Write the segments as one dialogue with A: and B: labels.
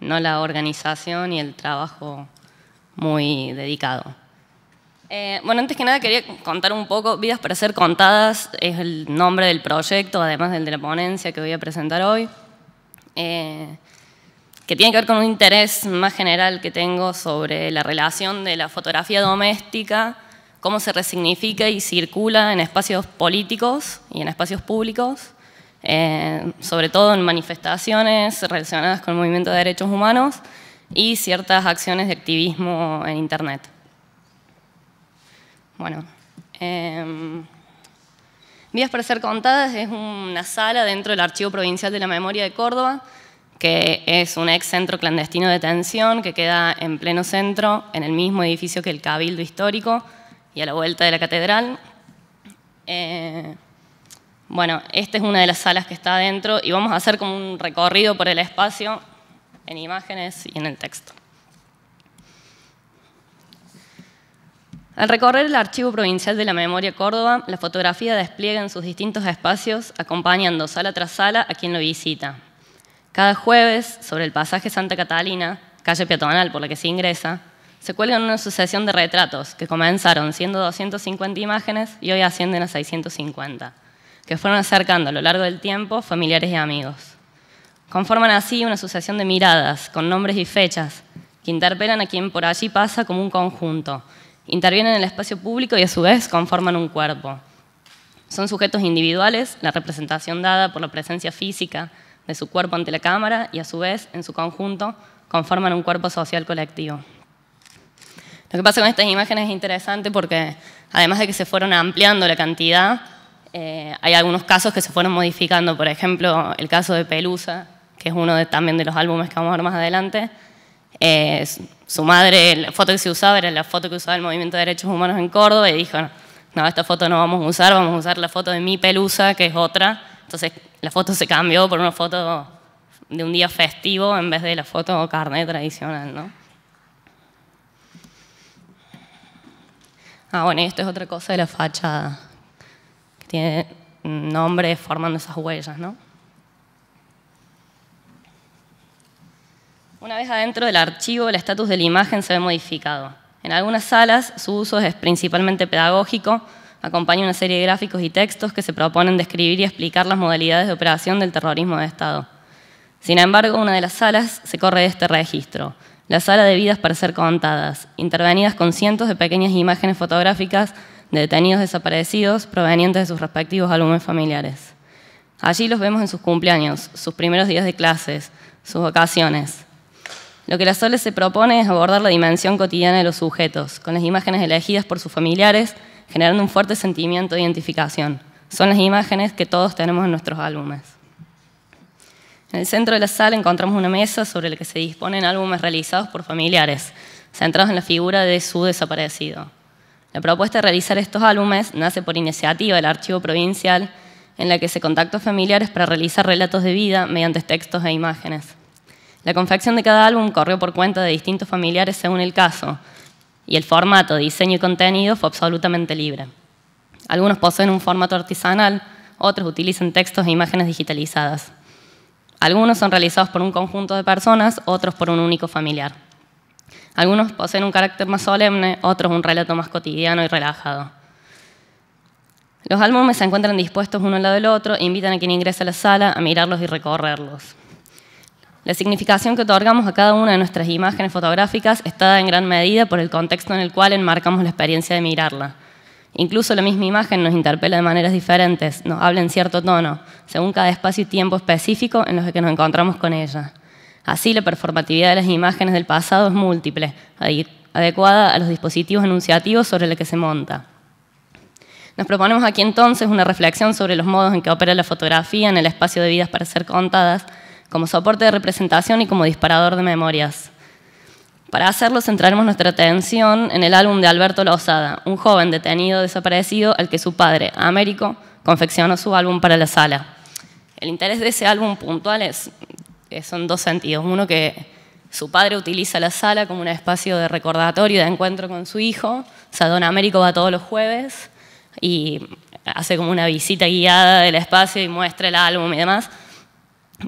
A: no la organización y el trabajo muy dedicado. Eh, bueno, antes que nada quería contar un poco, Vidas para ser contadas es el nombre del proyecto, además del de la ponencia que voy a presentar hoy, eh, que tiene que ver con un interés más general que tengo sobre la relación de la fotografía doméstica, cómo se resignifica y circula en espacios políticos y en espacios públicos, eh, sobre todo en manifestaciones relacionadas con el movimiento de derechos humanos y ciertas acciones de activismo en Internet. Bueno, em, Vías para ser contadas es una sala dentro del Archivo Provincial de la Memoria de Córdoba, que es un ex centro clandestino de detención que queda en pleno centro, en el mismo edificio que el Cabildo Histórico y a la vuelta de la Catedral. Eh, bueno, esta es una de las salas que está adentro y vamos a hacer como un recorrido por el espacio en imágenes y en el texto. Al recorrer el Archivo Provincial de la Memoria Córdoba, la fotografía despliega en sus distintos espacios, acompañando sala tras sala a quien lo visita. Cada jueves, sobre el pasaje Santa Catalina, calle peatonal por la que se ingresa, se cuelga una sucesión de retratos que comenzaron siendo 250 imágenes y hoy ascienden a 650 que fueron acercando a lo largo del tiempo familiares y amigos. Conforman así una asociación de miradas con nombres y fechas que interpelan a quien por allí pasa como un conjunto, intervienen en el espacio público y a su vez conforman un cuerpo. Son sujetos individuales, la representación dada por la presencia física de su cuerpo ante la cámara y a su vez, en su conjunto, conforman un cuerpo social colectivo. Lo que pasa con estas imágenes es interesante porque, además de que se fueron ampliando la cantidad, eh, hay algunos casos que se fueron modificando, por ejemplo, el caso de Pelusa, que es uno también de los álbumes que vamos a ver más adelante. Eh, su madre, la foto que se usaba era la foto que usaba el Movimiento de Derechos Humanos en Córdoba y dijo, no, esta foto no vamos a usar, vamos a usar la foto de mi Pelusa, que es otra. Entonces la foto se cambió por una foto de un día festivo en vez de la foto carne tradicional, ¿no? Ah, bueno, y esto es otra cosa de la fachada tiene nombres formando esas huellas, ¿no? Una vez adentro del archivo, el estatus de la imagen se ve modificado. En algunas salas, su uso es principalmente pedagógico, acompaña una serie de gráficos y textos que se proponen describir y explicar las modalidades de operación del terrorismo de Estado. Sin embargo, una de las salas se corre de este registro, la sala de vidas para ser contadas, intervenidas con cientos de pequeñas imágenes fotográficas de detenidos desaparecidos provenientes de sus respectivos álbumes familiares. Allí los vemos en sus cumpleaños, sus primeros días de clases, sus vacaciones. Lo que la Sole se propone es abordar la dimensión cotidiana de los sujetos, con las imágenes elegidas por sus familiares, generando un fuerte sentimiento de identificación. Son las imágenes que todos tenemos en nuestros álbumes. En el centro de la sala encontramos una mesa sobre la que se disponen álbumes realizados por familiares, centrados en la figura de su desaparecido. La propuesta de realizar estos álbumes nace por iniciativa del Archivo Provincial, en la que se contactó familiares para realizar relatos de vida mediante textos e imágenes. La confección de cada álbum corrió por cuenta de distintos familiares según el caso, y el formato, diseño y contenido fue absolutamente libre. Algunos poseen un formato artesanal, otros utilizan textos e imágenes digitalizadas. Algunos son realizados por un conjunto de personas, otros por un único familiar. Algunos poseen un carácter más solemne, otros un relato más cotidiano y relajado. Los álbumes se encuentran dispuestos uno al lado del otro e invitan a quien ingresa a la sala a mirarlos y recorrerlos. La significación que otorgamos a cada una de nuestras imágenes fotográficas está dada en gran medida por el contexto en el cual enmarcamos la experiencia de mirarla. Incluso la misma imagen nos interpela de maneras diferentes, nos habla en cierto tono, según cada espacio y tiempo específico en los que nos encontramos con ella. Así, la performatividad de las imágenes del pasado es múltiple, adecuada a los dispositivos enunciativos sobre los que se monta. Nos proponemos aquí entonces una reflexión sobre los modos en que opera la fotografía en el espacio de vidas para ser contadas, como soporte de representación y como disparador de memorias. Para hacerlo, centraremos nuestra atención en el álbum de Alberto Lozada, un joven detenido desaparecido al que su padre, Américo, confeccionó su álbum para la sala. El interés de ese álbum puntual es eh, son dos sentidos. Uno que su padre utiliza la sala como un espacio de recordatorio, de encuentro con su hijo. O Américo va todos los jueves y hace como una visita guiada del espacio y muestra el álbum y demás.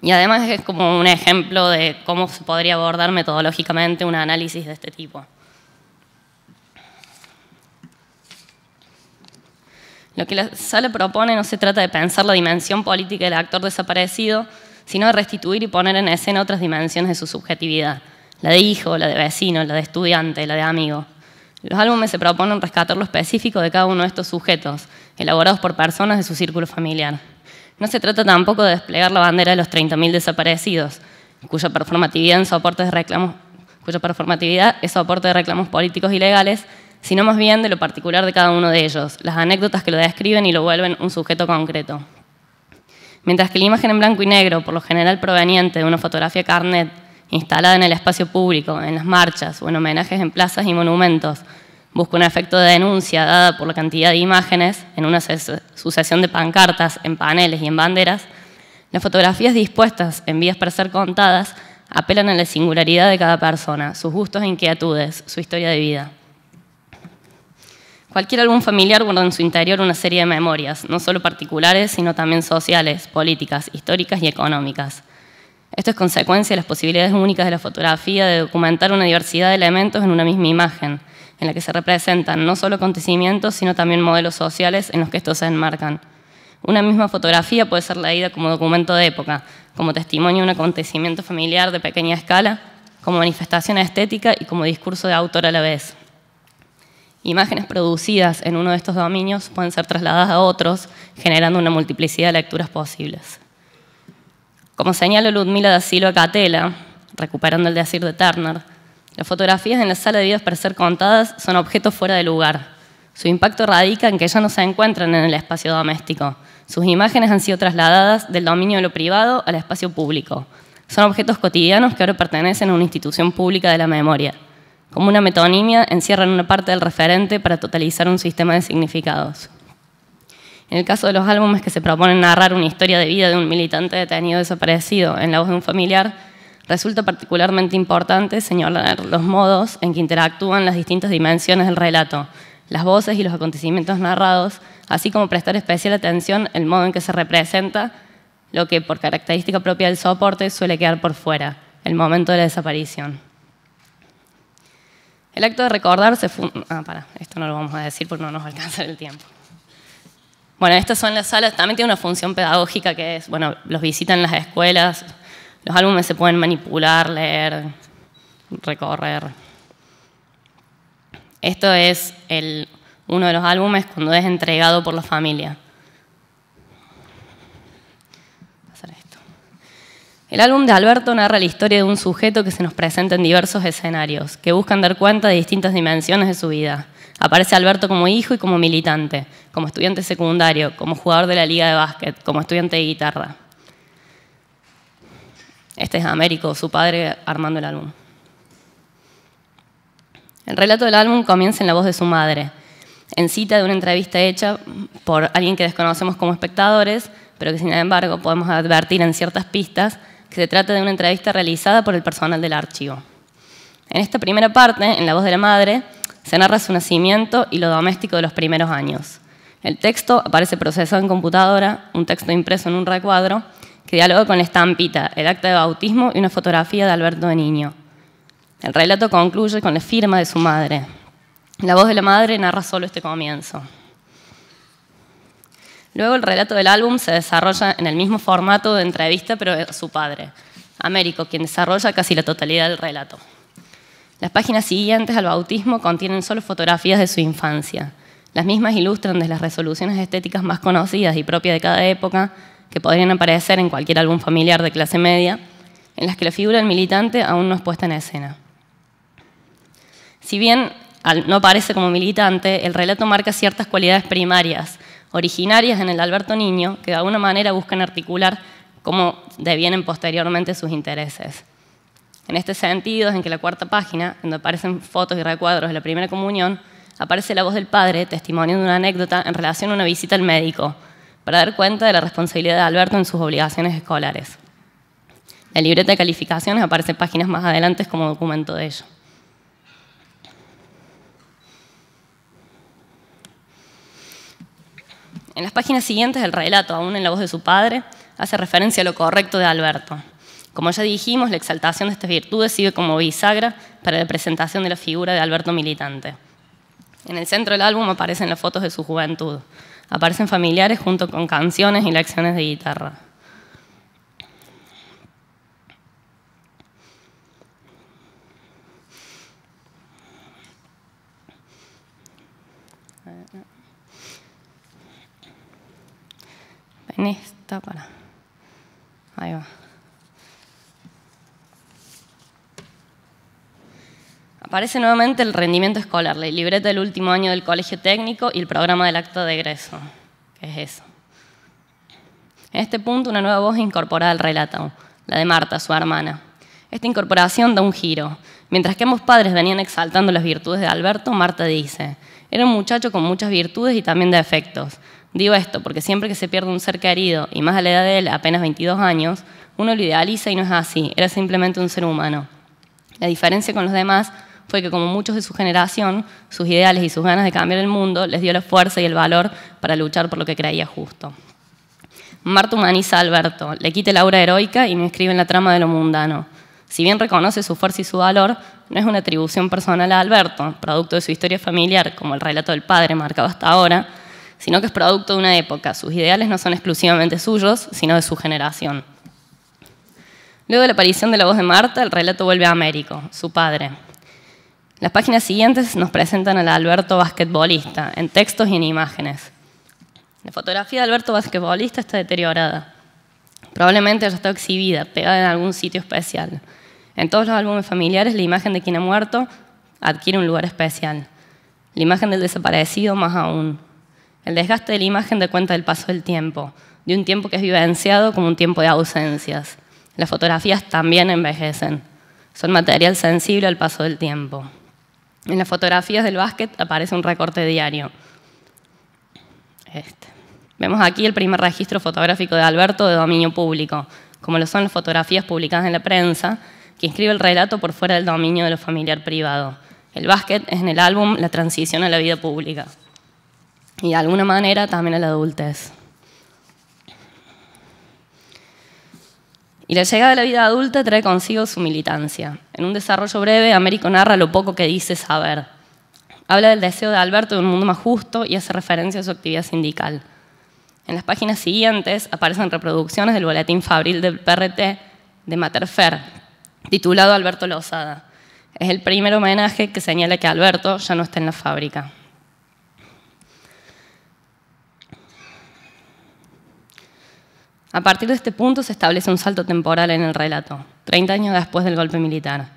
A: Y además es como un ejemplo de cómo se podría abordar metodológicamente un análisis de este tipo. Lo que la sala propone no se trata de pensar la dimensión política del actor desaparecido, sino de restituir y poner en escena otras dimensiones de su subjetividad, la de hijo, la de vecino, la de estudiante, la de amigo. Los álbumes se proponen rescatar lo específico de cada uno de estos sujetos, elaborados por personas de su círculo familiar. No se trata tampoco de desplegar la bandera de los 30.000 desaparecidos, cuya performatividad, cuya performatividad es soporte de reclamos políticos y legales, sino más bien de lo particular de cada uno de ellos, las anécdotas que lo describen y lo vuelven un sujeto concreto. Mientras que la imagen en blanco y negro, por lo general proveniente de una fotografía carnet instalada en el espacio público, en las marchas o en homenajes en plazas y monumentos, busca un efecto de denuncia dada por la cantidad de imágenes en una sucesión de pancartas, en paneles y en banderas, las fotografías dispuestas en vías para ser contadas apelan a la singularidad de cada persona, sus gustos e inquietudes, su historia de vida. Cualquier álbum familiar guarda en su interior una serie de memorias, no solo particulares, sino también sociales, políticas, históricas y económicas. Esto es consecuencia de las posibilidades únicas de la fotografía de documentar una diversidad de elementos en una misma imagen, en la que se representan no solo acontecimientos, sino también modelos sociales en los que estos se enmarcan. Una misma fotografía puede ser leída como documento de época, como testimonio de un acontecimiento familiar de pequeña escala, como manifestación estética y como discurso de autor a la vez. Imágenes producidas en uno de estos dominios pueden ser trasladadas a otros, generando una multiplicidad de lecturas posibles. Como señala Ludmila da Silva Catela, recuperando el decir de Turner, las fotografías en la sala de vidas para ser contadas son objetos fuera de lugar. Su impacto radica en que ya no se encuentran en el espacio doméstico. Sus imágenes han sido trasladadas del dominio de lo privado al espacio público. Son objetos cotidianos que ahora pertenecen a una institución pública de la memoria como una metonimia, encierran una parte del referente para totalizar un sistema de significados. En el caso de los álbumes que se proponen narrar una historia de vida de un militante detenido desaparecido en la voz de un familiar, resulta particularmente importante señalar los modos en que interactúan las distintas dimensiones del relato, las voces y los acontecimientos narrados, así como prestar especial atención el modo en que se representa lo que por característica propia del soporte suele quedar por fuera, el momento de la desaparición. El acto de recordar se Ah, para, esto no lo vamos a decir porque no nos alcanza el tiempo. Bueno, estas son las salas, también tiene una función pedagógica que es, bueno, los visitan las escuelas, los álbumes se pueden manipular, leer, recorrer. Esto es uno de los álbumes cuando es entregado por la familia. El álbum de Alberto narra la historia de un sujeto que se nos presenta en diversos escenarios, que buscan dar cuenta de distintas dimensiones de su vida. Aparece Alberto como hijo y como militante, como estudiante secundario, como jugador de la liga de básquet, como estudiante de guitarra. Este es Américo, su padre armando el álbum. El relato del álbum comienza en la voz de su madre, en cita de una entrevista hecha por alguien que desconocemos como espectadores, pero que sin embargo podemos advertir en ciertas pistas que se trata de una entrevista realizada por el personal del archivo. En esta primera parte, en La voz de la madre, se narra su nacimiento y lo doméstico de los primeros años. El texto aparece procesado en computadora, un texto impreso en un recuadro, que dialoga con la estampita, el acta de bautismo y una fotografía de Alberto de Niño. El relato concluye con la firma de su madre. La voz de la madre narra solo este comienzo. Luego el relato del álbum se desarrolla en el mismo formato de entrevista, pero de su padre, Américo, quien desarrolla casi la totalidad del relato. Las páginas siguientes al bautismo contienen solo fotografías de su infancia. Las mismas ilustran desde las resoluciones estéticas más conocidas y propias de cada época, que podrían aparecer en cualquier álbum familiar de clase media, en las que la figura del militante aún no es puesta en escena. Si bien no aparece como militante, el relato marca ciertas cualidades primarias originarias en el Alberto Niño, que de alguna manera buscan articular cómo devienen posteriormente sus intereses. En este sentido es en que la cuarta página, donde aparecen fotos y recuadros de la primera comunión, aparece la voz del padre testimoniando una anécdota en relación a una visita al médico, para dar cuenta de la responsabilidad de Alberto en sus obligaciones escolares. el libreta de calificaciones aparece páginas más adelante como documento de ello. En las páginas siguientes el relato, aún en la voz de su padre, hace referencia a lo correcto de Alberto. Como ya dijimos, la exaltación de estas virtudes sirve como bisagra para la presentación de la figura de Alberto Militante. En el centro del álbum aparecen las fotos de su juventud. Aparecen familiares junto con canciones y lecciones de guitarra. esta, para. Ahí Aparece nuevamente el rendimiento escolar, la libreta del último año del colegio técnico y el programa del acto de egreso, que es eso. En este punto, una nueva voz incorporada al relato, la de Marta, su hermana. Esta incorporación da un giro. Mientras que ambos padres venían exaltando las virtudes de Alberto, Marta dice, era un muchacho con muchas virtudes y también defectos, Digo esto porque siempre que se pierde un ser querido, y más a la edad de él, apenas 22 años, uno lo idealiza y no es así, era simplemente un ser humano. La diferencia con los demás fue que como muchos de su generación, sus ideales y sus ganas de cambiar el mundo les dio la fuerza y el valor para luchar por lo que creía justo. Marta humaniza a Alberto, le quita la aura heroica y me escribe en la trama de lo mundano. Si bien reconoce su fuerza y su valor, no es una atribución personal a Alberto, producto de su historia familiar, como el relato del padre marcado hasta ahora, sino que es producto de una época. Sus ideales no son exclusivamente suyos, sino de su generación. Luego de la aparición de la voz de Marta, el relato vuelve a Américo, su padre. Las páginas siguientes nos presentan al Alberto basquetbolista, en textos y en imágenes. La fotografía de Alberto basquetbolista está deteriorada. Probablemente ya está exhibida, pegada en algún sitio especial. En todos los álbumes familiares, la imagen de quien ha muerto adquiere un lugar especial. La imagen del desaparecido más aún. El desgaste de la imagen de cuenta del paso del tiempo, de un tiempo que es vivenciado como un tiempo de ausencias. Las fotografías también envejecen. Son material sensible al paso del tiempo. En las fotografías del básquet aparece un recorte diario. Este. Vemos aquí el primer registro fotográfico de Alberto de dominio público, como lo son las fotografías publicadas en la prensa, que inscribe el relato por fuera del dominio de lo familiar privado. El básquet es en el álbum La transición a la vida pública y de alguna manera también a la adultez. Y la llegada de la vida adulta trae consigo su militancia. En un desarrollo breve, Américo narra lo poco que dice saber. Habla del deseo de Alberto de un mundo más justo y hace referencia a su actividad sindical. En las páginas siguientes aparecen reproducciones del boletín fabril del PRT de Materfer, titulado Alberto Lozada. Es el primer homenaje que señala que Alberto ya no está en la fábrica. A partir de este punto se establece un salto temporal en el relato, 30 años después del golpe militar.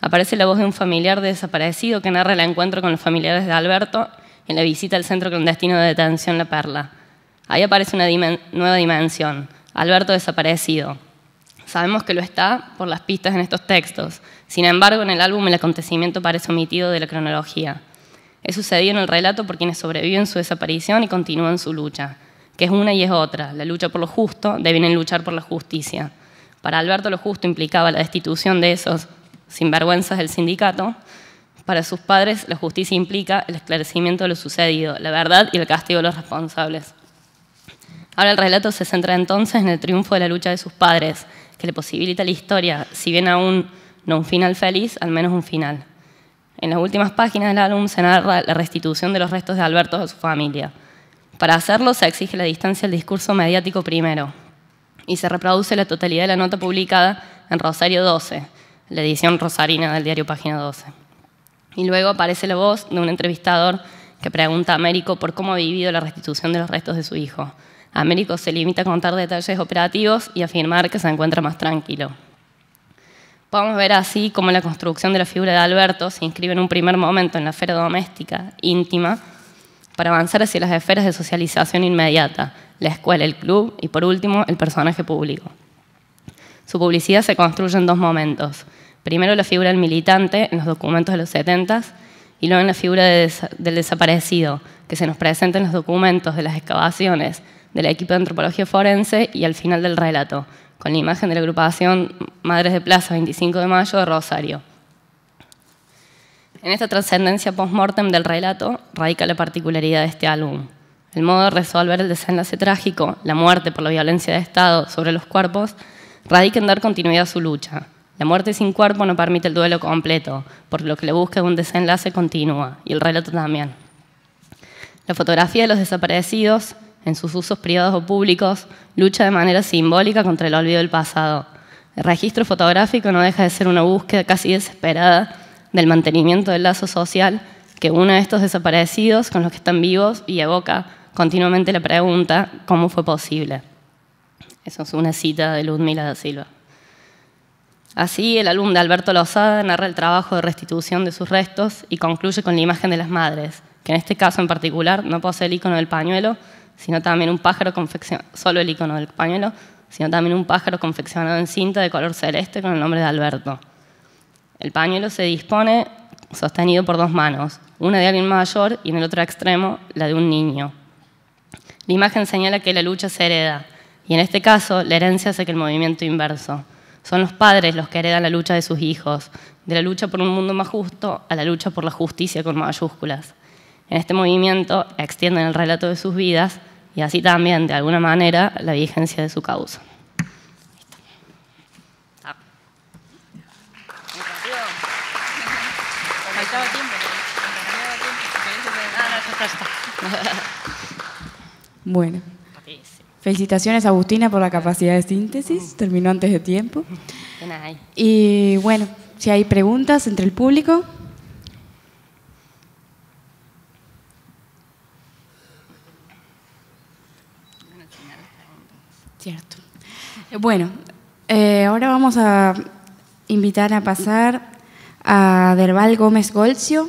A: Aparece la voz de un familiar desaparecido que narra el encuentro con los familiares de Alberto en la visita al centro clandestino de detención La Perla. Ahí aparece una nueva dimensión, Alberto desaparecido. Sabemos que lo está por las pistas en estos textos, sin embargo en el álbum el acontecimiento parece omitido de la cronología. Es sucedido en el relato por quienes sobreviven su desaparición y continúan su lucha que es una y es otra. La lucha por lo justo, deben luchar por la justicia. Para Alberto lo justo implicaba la destitución de esos sinvergüenzas del sindicato. Para sus padres la justicia implica el esclarecimiento de lo sucedido, la verdad y el castigo de los responsables. Ahora el relato se centra entonces en el triunfo de la lucha de sus padres, que le posibilita la historia, si bien aún no un final feliz, al menos un final. En las últimas páginas del álbum se narra la restitución de los restos de Alberto a su familia. Para hacerlo se exige la distancia al discurso mediático primero y se reproduce la totalidad de la nota publicada en Rosario 12, la edición rosarina del diario Página 12. Y luego aparece la voz de un entrevistador que pregunta a Américo por cómo ha vivido la restitución de los restos de su hijo. Américo se limita a contar detalles operativos y afirmar que se encuentra más tranquilo. Podemos ver así cómo la construcción de la figura de Alberto se inscribe en un primer momento en la esfera doméstica, íntima, para avanzar hacia las esferas de socialización inmediata, la escuela, el club y, por último, el personaje público. Su publicidad se construye en dos momentos. Primero la figura del militante en los documentos de los 70 y luego en la figura del desaparecido, que se nos presenta en los documentos de las excavaciones del equipo de antropología forense y al final del relato, con la imagen de la agrupación Madres de Plaza 25 de Mayo de Rosario. En esta trascendencia post-mortem del relato radica la particularidad de este álbum. El modo de resolver el desenlace trágico, la muerte por la violencia de Estado sobre los cuerpos, radica en dar continuidad a su lucha. La muerte sin cuerpo no permite el duelo completo, por lo que le busca un desenlace continua, y el relato también. La fotografía de los desaparecidos, en sus usos privados o públicos, lucha de manera simbólica contra el olvido del pasado. El registro fotográfico no deja de ser una búsqueda casi desesperada del mantenimiento del lazo social que uno de estos desaparecidos con los que están vivos y evoca continuamente la pregunta ¿cómo fue posible? Eso es una cita de Ludmila da Silva. Así, el álbum de Alberto Lozada narra el trabajo de restitución de sus restos y concluye con la imagen de las madres, que en este caso en particular no posee el icono del pañuelo, sino también un pájaro confeccionado, solo el icono del pañuelo, sino también un pájaro confeccionado en cinta de color celeste con el nombre de Alberto. El pañuelo se dispone sostenido por dos manos, una de alguien mayor y en el otro extremo la de un niño. La imagen señala que la lucha se hereda, y en este caso la herencia hace que el movimiento inverso. Son los padres los que heredan la lucha de sus hijos, de la lucha por un mundo más justo a la lucha por la justicia con mayúsculas. En este movimiento extienden el relato de sus vidas y así también, de alguna manera, la vigencia de su causa. Bueno. Felicitaciones Agustina por la capacidad de síntesis, mm. terminó antes de tiempo. Y bueno, si hay preguntas entre el público. Cierto. Bueno, eh, ahora vamos a invitar a pasar a Derbal Gómez Golcio,